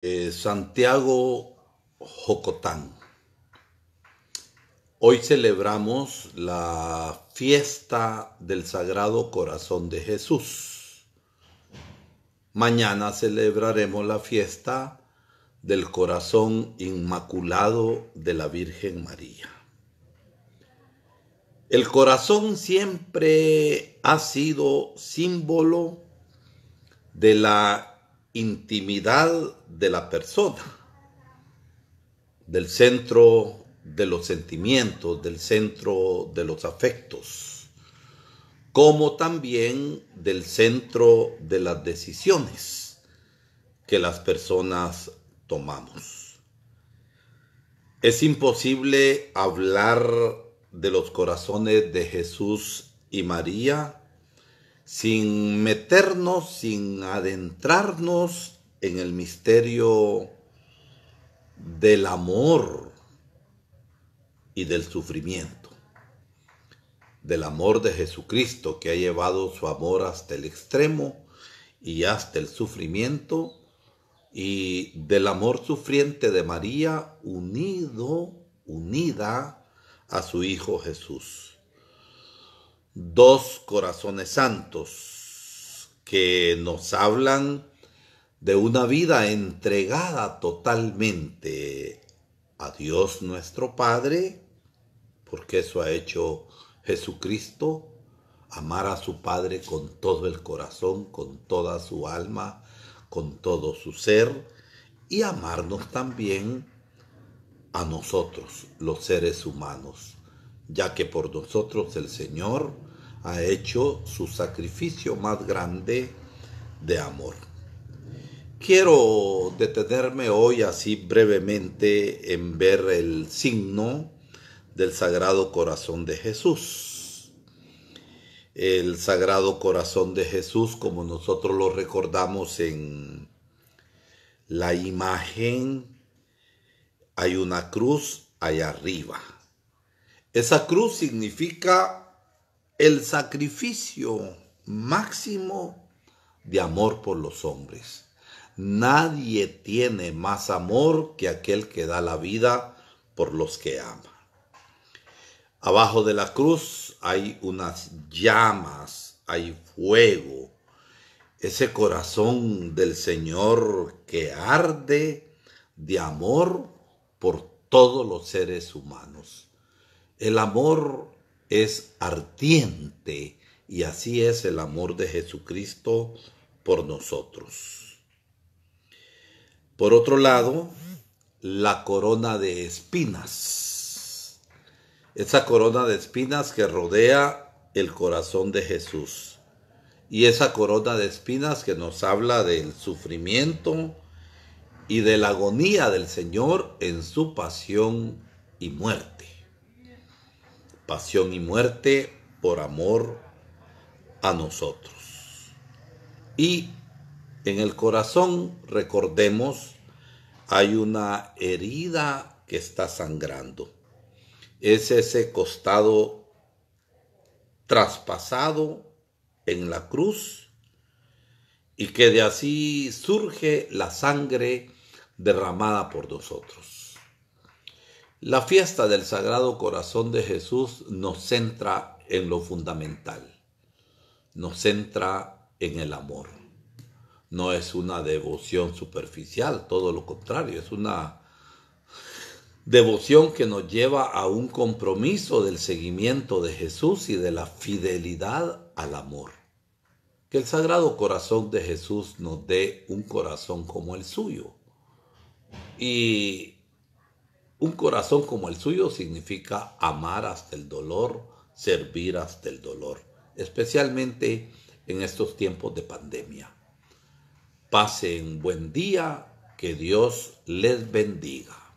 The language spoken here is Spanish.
Eh, Santiago Jocotán. Hoy celebramos la fiesta del Sagrado Corazón de Jesús. Mañana celebraremos la fiesta del Corazón Inmaculado de la Virgen María. El corazón siempre ha sido símbolo de la intimidad de la persona, del centro de los sentimientos, del centro de los afectos, como también del centro de las decisiones que las personas tomamos. Es imposible hablar de los corazones de Jesús y María sin meternos, sin adentrarnos en el misterio del amor y del sufrimiento, del amor de Jesucristo que ha llevado su amor hasta el extremo y hasta el sufrimiento, y del amor sufriente de María unido, unida a su Hijo Jesús dos corazones santos que nos hablan de una vida entregada totalmente a Dios nuestro Padre, porque eso ha hecho Jesucristo, amar a su Padre con todo el corazón, con toda su alma, con todo su ser, y amarnos también a nosotros, los seres humanos ya que por nosotros el Señor ha hecho su sacrificio más grande de amor. Quiero detenerme hoy así brevemente en ver el signo del Sagrado Corazón de Jesús. El Sagrado Corazón de Jesús, como nosotros lo recordamos en la imagen, hay una cruz allá arriba esa cruz significa el sacrificio máximo de amor por los hombres. Nadie tiene más amor que aquel que da la vida por los que ama. Abajo de la cruz hay unas llamas, hay fuego, ese corazón del Señor que arde de amor por todos los seres humanos. El amor es ardiente y así es el amor de Jesucristo por nosotros. Por otro lado, la corona de espinas. Esa corona de espinas que rodea el corazón de Jesús. Y esa corona de espinas que nos habla del sufrimiento y de la agonía del Señor en su pasión y muerte pasión y muerte por amor a nosotros. Y en el corazón, recordemos, hay una herida que está sangrando. Es ese costado traspasado en la cruz y que de así surge la sangre derramada por nosotros. La fiesta del Sagrado Corazón de Jesús nos centra en lo fundamental, nos centra en el amor. No es una devoción superficial, todo lo contrario, es una devoción que nos lleva a un compromiso del seguimiento de Jesús y de la fidelidad al amor. Que el Sagrado Corazón de Jesús nos dé un corazón como el suyo. Y un corazón como el suyo significa amar hasta el dolor, servir hasta el dolor, especialmente en estos tiempos de pandemia. Pasen buen día, que Dios les bendiga.